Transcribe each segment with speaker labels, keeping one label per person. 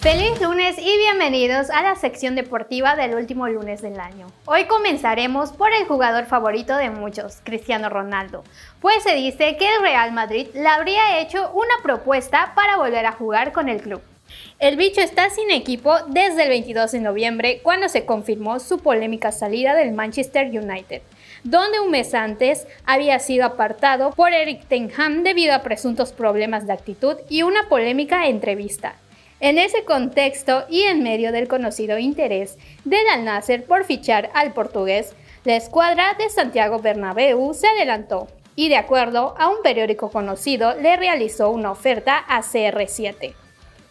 Speaker 1: Feliz lunes y bienvenidos a la sección deportiva del último lunes del año. Hoy comenzaremos por el jugador favorito de muchos, Cristiano Ronaldo, pues se dice que el Real Madrid le habría hecho una propuesta para volver a jugar con el club. El bicho está sin equipo desde el 22 de noviembre, cuando se confirmó su polémica salida del Manchester United, donde un mes antes había sido apartado por Eric Tenham debido a presuntos problemas de actitud y una polémica entrevista. En ese contexto y en medio del conocido interés de Al-Nasser por fichar al portugués, la escuadra de Santiago Bernabéu se adelantó y de acuerdo a un periódico conocido le realizó una oferta a CR7.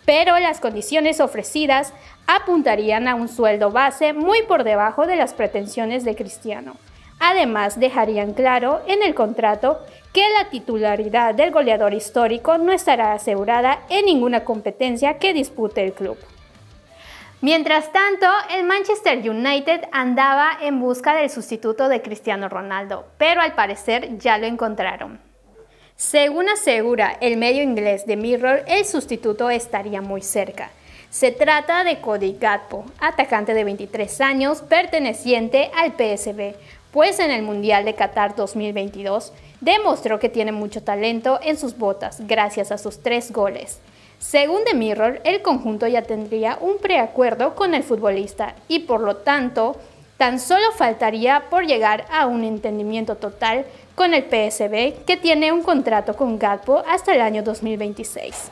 Speaker 1: Pero las condiciones ofrecidas apuntarían a un sueldo base muy por debajo de las pretensiones de Cristiano, Además, dejarían claro en el contrato que la titularidad del goleador histórico no estará asegurada en ninguna competencia que dispute el club. Mientras tanto, el Manchester United andaba en busca del sustituto de Cristiano Ronaldo, pero al parecer ya lo encontraron. Según asegura el medio inglés de Mirror, el sustituto estaría muy cerca. Se trata de Cody Gatpo, atacante de 23 años perteneciente al PSV, pues en el Mundial de Qatar 2022 demostró que tiene mucho talento en sus botas gracias a sus tres goles. Según The Mirror, el conjunto ya tendría un preacuerdo con el futbolista y por lo tanto tan solo faltaría por llegar a un entendimiento total con el PSB que tiene un contrato con Gatbo hasta el año 2026.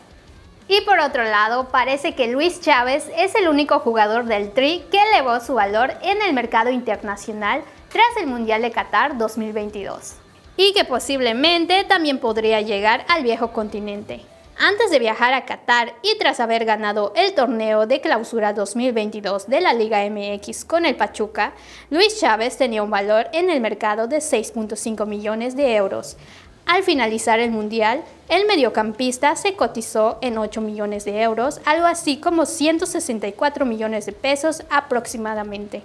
Speaker 1: Y por otro lado, parece que Luis Chávez es el único jugador del Tri que elevó su valor en el mercado internacional tras el Mundial de Qatar 2022 y que posiblemente también podría llegar al viejo continente. Antes de viajar a Qatar y tras haber ganado el torneo de clausura 2022 de la Liga MX con el Pachuca, Luis Chávez tenía un valor en el mercado de 6.5 millones de euros. Al finalizar el Mundial, el mediocampista se cotizó en 8 millones de euros, algo así como 164 millones de pesos aproximadamente.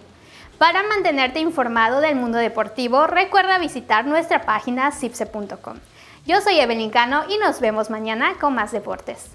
Speaker 1: Para mantenerte informado del mundo deportivo, recuerda visitar nuestra página cipse.com. Yo soy Evelyn Cano y nos vemos mañana con más deportes.